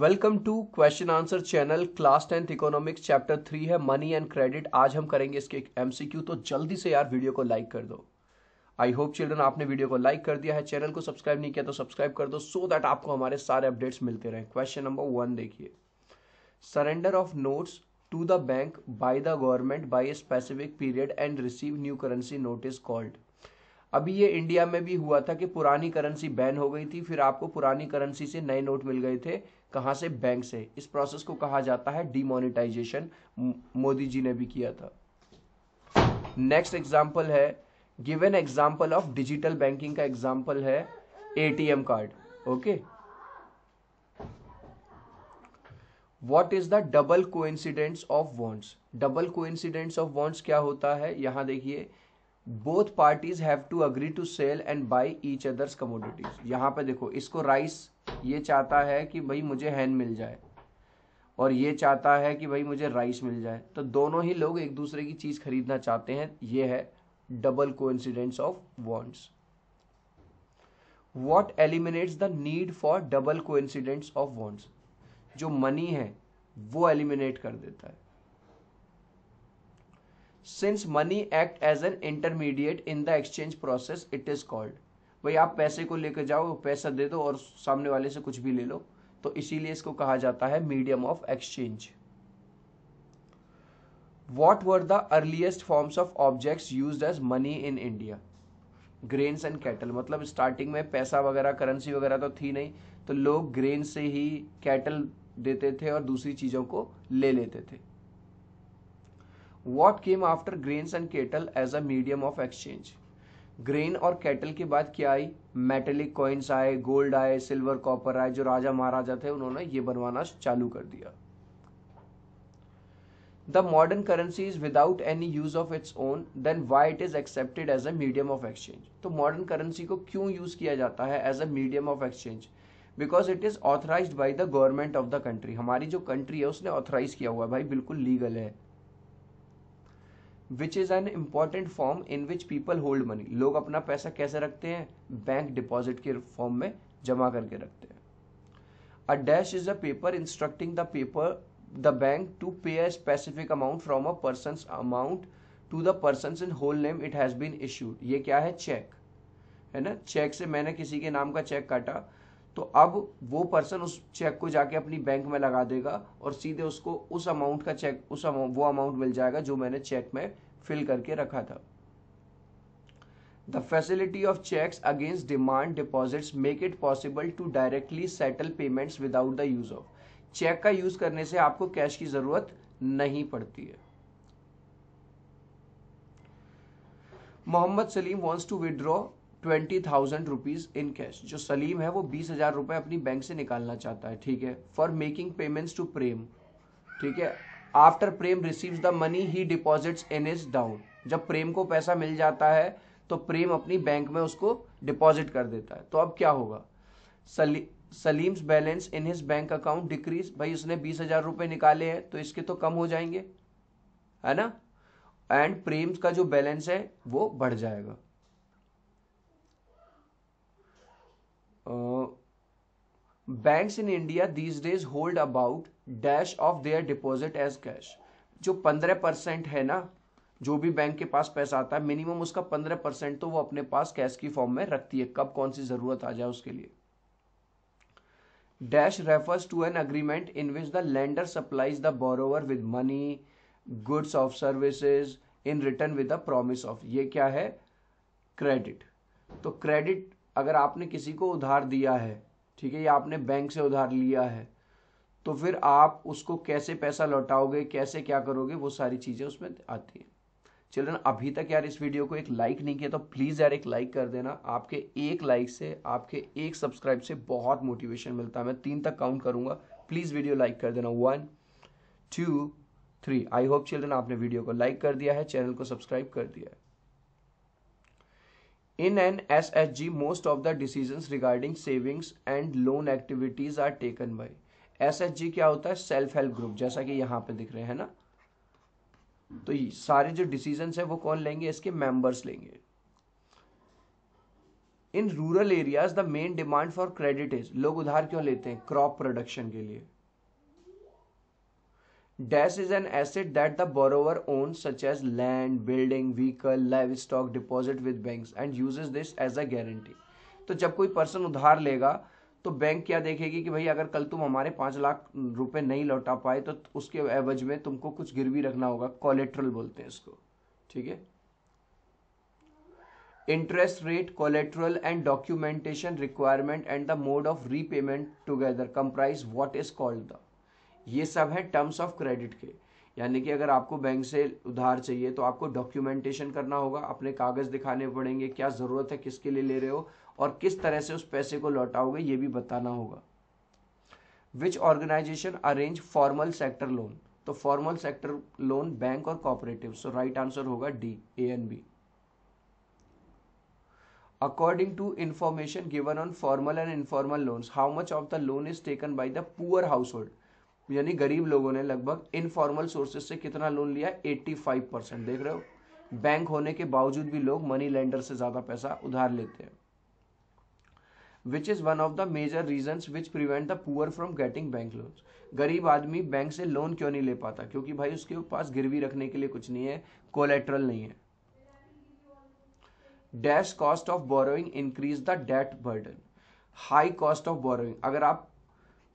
welcome to question answer channel class tenth economics chapter three है money and credit आज हम करेंगे इसके एमसीक्यू तो जल्दी से यार वीडियो को लाइक कर दो आई होप चिल्ड्रन आपने वीडियो को लाइक कर दिया है चैनल को सब्सक्राइब नहीं किया तो सब्सक्राइब कर दो सो so दैट आपको हमारे सारे अपडेट्स मिलते रहे क्वेश्चन नंबर वन देखिए surrender of notes to the bank by the government by a specific period and receive new currency notes called अभी ये इंडिया में भी हुआ था कि पुरानी करेंसी बैन हो गई थी फिर आपको पुरानी करेंसी से नए नोट मिल गए थे कहाँ से बैंक से इस प्रोसेस को कहा जाता है डिमोनिटाइजेशन मोदी जी ने भी किया था नेक्स्ट एग्जाम्पल है given example of digital banking का एग्जाम्पल है ATM card okay what is the double coincidence of wants double coincidence of wants क्या होता है यहां देखिए both parties have to agree to sell and buy each others commodities यहां पे देखो इसको राइस ये चाहता है कि भाई मुझे हैन मिल जाए और ये चाहता है कि भाई मुझे राइस मिल जाए तो दोनों ही लोग एक दूसरे की चीज़ खरीदना चाहते हैं ये है double incidents of wants what eliminates the need for double coincidence of wants जो मनी है वो एलिमिनेट कर देता है since money act as an intermediate in the exchange process it is called भाई आप पैसे को लेकर जाओ पैसा दे दो और सामने वाले से कुछ भी ले लो तो इसीलिए इसको कहा जाता है medium of exchange what were the earliest forms of object use as money in India grains and cattle मतलब स्टार्टिंग में पैसा वगैरह करेंसी वगैरह तो थी नहीं तो लोग ग्रेन से ही कैटल देते थे और दूसरी चीज़ों को ले लेते थे what came after grains and cattle as a medium of exchange grain और कैटल के बाद क्या आई मेटेलिक कॉइन्स आए गोल्ड आए सिल्वर कॉपर आए जो राजा महाराजा थे उन्होंने ये बनवाना चालू कर दिया the modern currency is without any use of its own then why it is accepted as a medium of exchange तो मॉडर्न करेंसी को क्यों यूज किया जाता है as a medium of exchange because it is authorize by the government of the country हमारी जो country है उसने ऑथराइज किया हुआ है भाई बिल्कुल लीगल है which is an important form in which people hold money लोग अपना पैसा कैसे रखते हैं बैंक डिपॉजिट के फॉर्म में जमा करके रखते हैं a dash is a paper instructing the paper the bank to pay a specific amount from a person amount to the person in whose name it has been issued ये क्या है check है ना चेक से मैंने किसी के नाम का चेक काटा तो अब वो पर्सन उस चेक को जाके अपनी बैंक में लगा देगा और सीधे उसको उस अमाउंट का चेक उस अमाउंट वो अमाउंट मिल जाएगा जो मैंने चेक में फिल करके रखा था the facility of cheques against demand deposit make it possible to directly settle payments without the use of cheque का यूज करने से आपको कैश की जरूरत नहीं पड़ती है Mohammad Salim wants to withdraw twenty thousand rupees in cash जो सलीम है वो बीस हज़ार रुपए अपनी बैंक से निकालना चाहता है ठीक है for making payments to Prem ठीक है after Prem receives the money he deposits in his own जब प्रेम को पैसा मिल जाता है तो प्रेम अपनी बैंक में उसको डिपॉजिट कर देता है तो अब क्या होगा सली Salim's balance in his bank account decrease भाई उसने बीस हज़ार रुपए निकाले हैं तो इसके तो कम हो जाएंगे है ना एंड प्रेम्स का जो बैलेंस है वो बढ़ जाएगा banks in India these days hold about dash of their deposit as cash जो पंद्रह परसेंट है ना जो भी बैंक के पास पैसा आता है मिनिमम उसका पंद्रह परसेंट तो वो अपने पास कैश की फॉर्म में रखती है कब कौन सी जरूरत आ जाए उसके लिए dash refers to an agreement in which the lender supplies the borrower with money goods of services in return with a promise of ये क्या है क्रेडिट तो क्रेडिट अगर आपने किसी को उधार दिया है ठीक है या आपने बैंक से उधार लिया है तो फिर आप उसको कैसे पैसा लौटाओगे कैसे क्या करोगे वो सारी चीज़ें उसमें आती हैं चिल्ड्रन अभी तक यार इस वीडियो को एक लाइक नहीं किया तो प्लीज़ यार एक लाइक कर देना आपके एक लाइक से आपके एक सब्सक्राइब से बहुत मोटिवेशन मिलता है मैं तीन तक काउंट करूँगा प्लीज़ वीडियो लाइक कर देना one two three I hope children आपने वीडियो को लाइक कर दिया है चैनल को सब्सक्राइब कर दिया है In an SHG, most of the decisions regarding savings and loan activities are taken by SHG क्या होता है सेल्फ हेल्प ग्रुप जैसा कि यहाँ पे दिख रहे हैं ना तो ये सारे जो डिसीजन है वो कौन लेंगे इसके मेंबर्स लेंगे in rural areas the main demand for credit is लोग उधार क्यों लेते हैं क्रॉप प्रोडक्शन के लिए is an asset that the borrower own such as land building vehicle livestock deposit with bank and use this as a guarantee तो जब कोई पर्सन उधार लेगा तो बैंक क्या देखेगी कि भाई अगर कल तुम हमारे पाँच लाख रुपए नहीं लौटा पाए तो उसके एवज में तुमको कुछ गिरवी रखना होगा कोलेट्रल बोलते हैं इसको ठीक है interest rate collateral and documentation requirement and the mode of repayment together comprise what is called the ये सब है टर्म्स ऑफ क्रेडिट के यानी कि अगर आपको बैंक से उधार चाहिए तो आपको डॉक्यूमेंटेशन करना होगा अपने कागज़ दिखाने पड़ेंगे क्या ज़रूरत है किसके लिए ले रहे हो और किस तरह से उस पैसे को लौटाओगे ये भी बताना होगा which organisation arrange formal sector loan तो फॉर्मल सेक्टर लोन बैंक और कॉपरेटिव सो राइट आंसर होगा D A N B according to information given on formal and informal loan how much of the loan is taken by the poor household यानी गरीब लोगों ने लगभग informal sources से कितना loan लिया eighty five percent देख रहे हो बैंक होने के बावजूद भी लोग मनी लेंडर से ज़्यादा पैसा उधार लेते हैं which is one of the major reason which prevent the poor from getting bank loan गरीब आदमी बैंक से लोन क्यों नहीं ले पाता क्योंकि भाई उसके पास गिरवी रखने के लिए कुछ नहीं है कोलेट्रल नहीं है dash cost of borrowing increase the debt burden high cost of borrowing अगर आप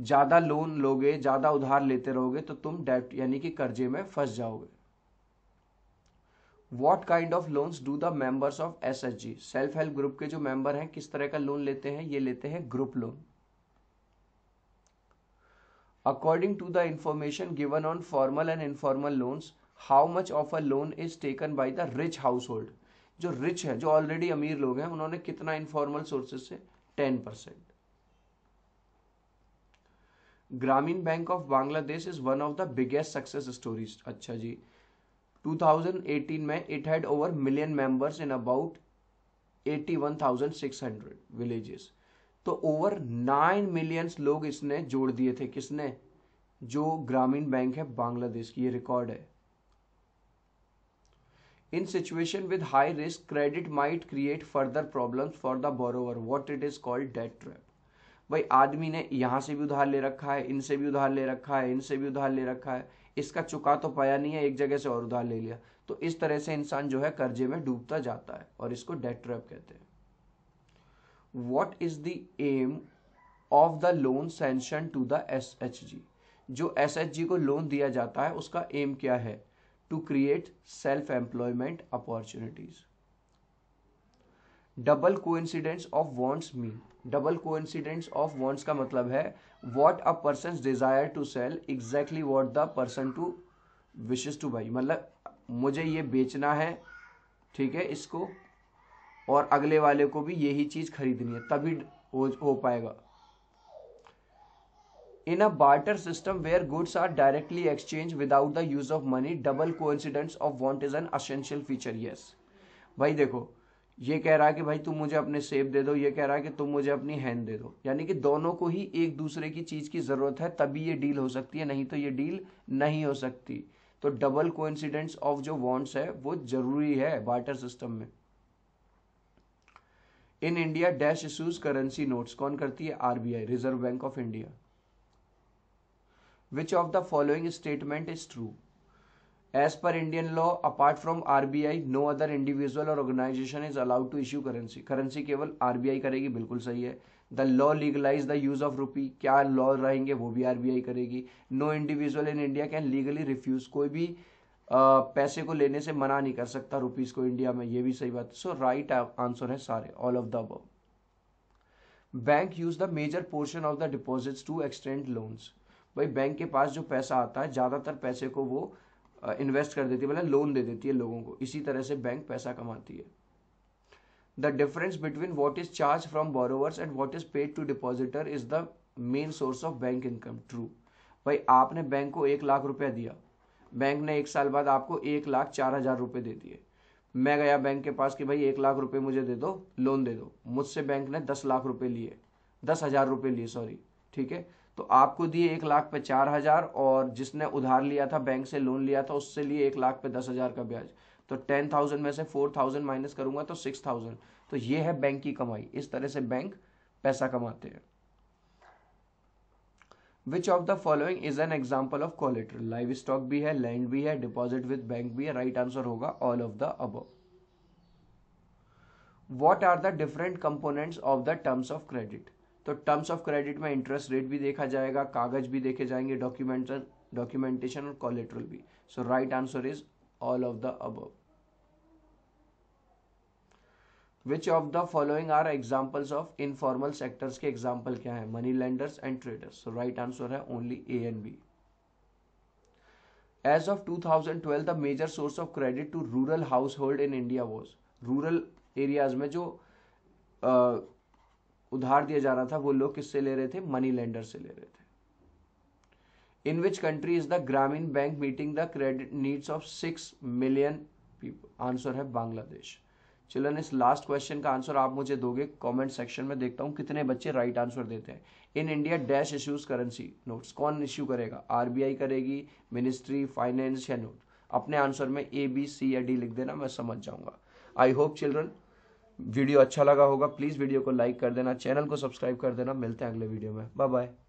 ज़्यादा लोन लोगे ज़्यादा उधार लेते रहोगे तो तुम डेट यानी कि कर्जे में फंस जाओगे what kind of loans do the members of S H G self help group के जो मेंबर हैं किस तरह का लोन लेते हैं ये लेते हैं group loan according to the information given on formal and informal loans how much of a loan is taken by the rich household जो रिच है जो ऑलरेडी अमीर लोग हैं उन्होंने कितना इनफॉर्मल सोर्सेज से ten percent Grameen bank of Bangladesh is one of the biggest success stories अच्छा जी 2018 में it had over million members in about 81,600 villages तो ओवर नाइन मिलियंस लोग इसने जोड़ दिए थे किसने जो ग्रामीण बैंक है बांग्लादेश की ये रिकॉर्ड है in situation with high risk credit might create further problem for the borrower what it is called debt trap भाई आदमी ने यहाँ से भी उधार ले रखा है इनसे भी उधार ले रखा है इनसे भी उधार ले रखा है इसका चुका तो पाया नहीं है एक जगह से और उधार ले लिया तो इस तरह से इंसान जो है कर्जे में डूबता जाता है और इसको डेट ट्रैप कहते हैं what is the aim of the loan sanction to the S H G जो एस एच जी को लोन दिया जाता है उसका एम क्या है to create self employment opportunities double coincidence of wants mean double coincidence of wants का मतलब है what a person desire to sell exactly what the person to wishes to buy मतलब मुझे ये बेचना है ठीक है इसको और अगले वाले को भी यही चीज़ खरीदनी है तभी हो, हो पाएगा in a barter system where goods are directly exchange without the use of money double coincidence of want is an essential feature yes भाई देखो ये कह रहा है कि भाई तुम मुझे अपने सेब दे दो ये कह रहा है कि तुम मुझे अपनी हैंड दे दो यानी कि दोनों को ही एक दूसरे की चीज़ की ज़रूरत है तभी ये डील हो सकती है नहीं तो ये डील नहीं हो सकती तो डबल को ऑफ जो वॉन्ट्स है वो जरूरी है वाटर सिस्टम में in India dash issues currency notes कौन करती है RBI reserve bank of India which of the following statement is true As per Indian law, apart from RBI, no other individual और organisation is allowed to issue currency currency केवल RBI करेगी बिल्कुल सही है the law legalise the use of rupee क्या law रहेंगे वो भी आरबीआई करेगी no individual in India can legally refuse कोई भी आ, पैसे को लेने से मना नहीं कर सकता रुपीज को इंडिया में ये भी सही बात सो राइट आंसर है सारे all of the above bank use the major portion of the deposits to extend loans भाई बैंक के पास जो पैसा आता है ज़्यादातर पैसे को वो इन्वेस्ट कर देती है मतलब लोन दे देती है लोगों को इसी तरह से बैंक पैसा कमाती है the difference between what is charge from borrowers and what is paid to depositor is the main source of bank income true भाई आपने बैंक को एक लाख रुपया दिया बैंक ने एक साल बाद आपको एक लाख चार हजार रुपये दे दिए मैं गया बैंक के पास कि भाई एक लाख रुपए मुझे दे दो लोन दे दो मुझसे बैंक ने दस लाख रुपए लिए दस हजार रुपये लिए सॉरी ठीक है तो आपको दिए एक लाख पे चार हजार और जिसने उधार लिया था बैंक से लोन लिया था उससे लिए एक लाख पे दस हजार का ब्याज तो टेन थाउजेंड में से फोर थाउजेंड माइनस करूंगा तो सिक्स थाउजेंड तो ये है बैंक की कमाई इस तरह से बैंक पैसा कमाते हैं which of the following is an example of collateral livestock भी है लैंड भी है डिपॉजिट विद बैंक भी है राइट right आंसर होगा all of the above what are the different components of the terms of credit तो terms of credit में interest rate भी देखा जाएगा कागज भी देखे जाएंगे डॉक्यूमेंट डॉक्यूमेंटेशन और कॉलेट्रल भी so right answer is all of the above which of the following are examples of informal sectors के एग्जाम्पल क्या है money lenders and traders so right answer है only A and B as of two thousand twelve the major source of credit to rural household in India was rural areas में जो uh, उधार दिया जा रहा था वो लोग किससे ले रहे थे मनी लेंडर से ले रहे थे in which country is the Grameen bank meeting the credit needs of six million people answer है बांग्लादेश चिल्ड्रन इस लास्ट क्वेश्चन का आंसर आप मुझे दोगे कमेंट सेक्शन में देखता हूँ कितने बच्चे राइट right आंसर देते हैं in India dash issues currency notes कौन इश्यू करेगा आरबीआई करेगी मिनिस्ट्री फाइनेंस या नोट अपने आंसर में ए बी सी या डी लिख देना मैं समझ जाऊंगा आई होप चिल्ड्रन वीडियो अच्छा लगा होगा प्लीज़ वीडियो को लाइक कर देना चैनल को सब्सक्राइब कर देना मिलते हैं अगले वीडियो में बाय बाय